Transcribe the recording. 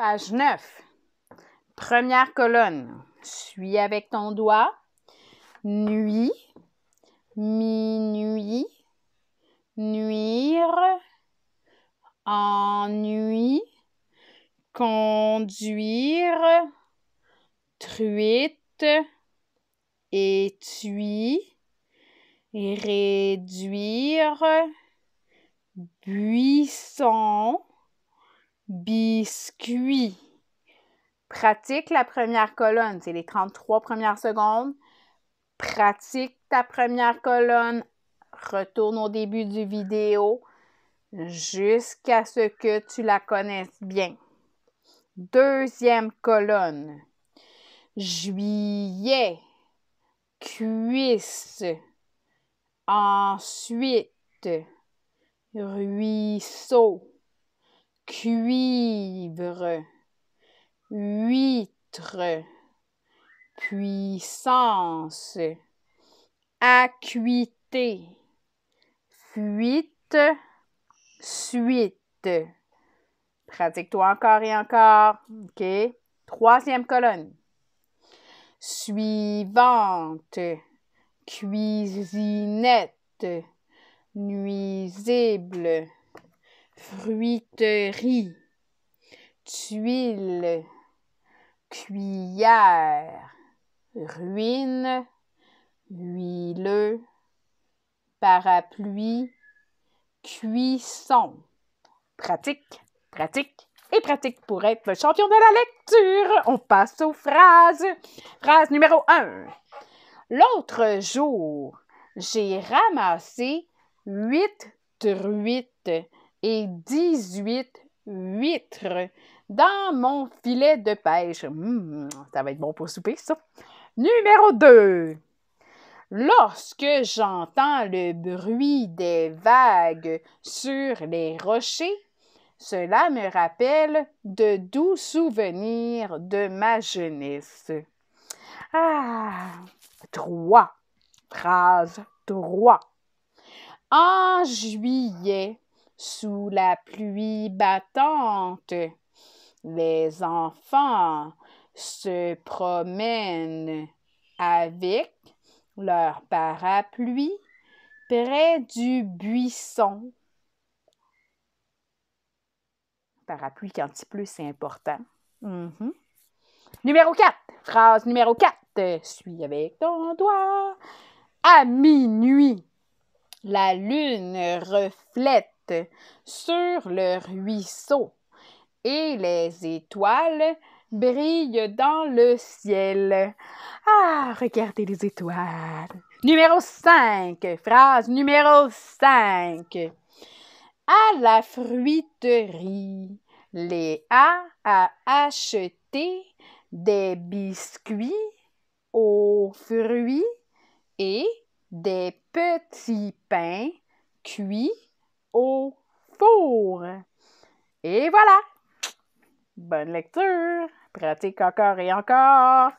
Page 9. Première colonne. Suis avec ton doigt. Nuit. Minuit. Nuire. Ennui. Conduire. Truite. Étui. Réduire. Buisson Biscuit. Pratique la première colonne, c'est les 33 premières secondes. Pratique ta première colonne. Retourne au début du vidéo jusqu'à ce que tu la connaisses bien. Deuxième colonne. Juillet. Cuisse. Ensuite. Ruisseau cuivre, huître, puissance, acuité, fuite, suite. Pratique-toi encore et encore. OK? Troisième colonne. Suivante, cuisinette, nuisible, fruiterie, tuile, cuillère, ruine, huileux, parapluie, cuisson. Pratique, pratique et pratique pour être le champion de la lecture. On passe aux phrases. Phrase numéro 1. L'autre jour, j'ai ramassé huit truites et 18 huîtres dans mon filet de pêche. Hmm, ça va être bon pour souper, ça. Numéro 2. Lorsque j'entends le bruit des vagues sur les rochers, cela me rappelle de doux souvenirs de ma jeunesse. Ah! Trois. Phrase 3. En juillet, sous la pluie battante. Les enfants se promènent avec leur parapluie près du buisson. Parapluie quand il pleut, c'est important. Mhm. Numéro 4. Phrase numéro 4. Suis avec ton doigt. À minuit, la lune reflète sur le ruisseau et les étoiles brillent dans le ciel. Ah, regardez les étoiles. Numéro 5. Phrase numéro 5. À la fruiterie, Léa a acheté des biscuits aux fruits et des petits pains cuits au four. Et voilà! Bonne lecture! Pratique encore et encore!